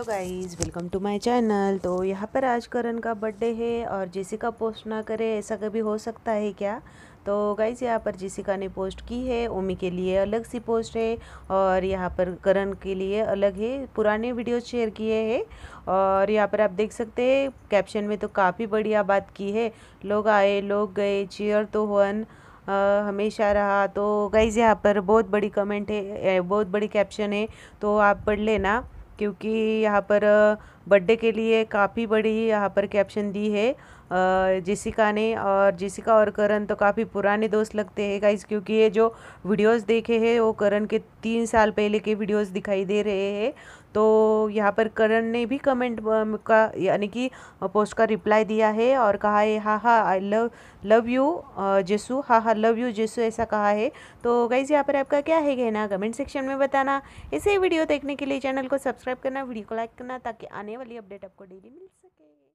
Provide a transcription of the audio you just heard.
hello guys welcome to my channel तो यहाँ पर आज करण का बर्थडे है और जेसिका पोस्ट ना करे ऐसा कभी हो सकता है क्या तो गाइज़ यहाँ पर जेसिका ने पोस्ट की है ओमी के लिए अलग सी पोस्ट है और यहाँ पर करण के लिए अलग है पुराने वीडियो शेयर किए हैं और यहाँ पर आप देख सकते हैं कैप्शन में तो काफ़ी बढ़िया बात की है लोग आए लोग गए चेयर तो वन आ, हमेशा रहा तो गाइज़ यहाँ पर बहुत बड़ी कमेंट है बहुत बड़ी कैप्शन है तो आप पढ़ लेना क्योंकि यहाँ पर बर्थडे के लिए काफ़ी बड़ी यहाँ पर कैप्शन दी है जेसिका ने और जेसिका और करण तो काफ़ी पुराने दोस्त लगते हैं गाइस क्योंकि ये जो वीडियोस देखे हैं वो करण के तीन साल पहले के वीडियोस दिखाई दे रहे हैं तो यहाँ पर करण ने भी कमेंट का यानी कि पोस्ट का रिप्लाई दिया है और कहा है हा हा I love love you Jesus हाँ हाँ लव यू जेसु ऐसा कहा है तो गाइज यहाँ पर आपका क्या है कहना कमेंट सेक्शन में बताना ऐसे वीडियो देखने के लिए चैनल को सब्सक्राइब करना वीडियो को लाइक करना ताकि आने वाली अपडेट आपको डेली मिल सके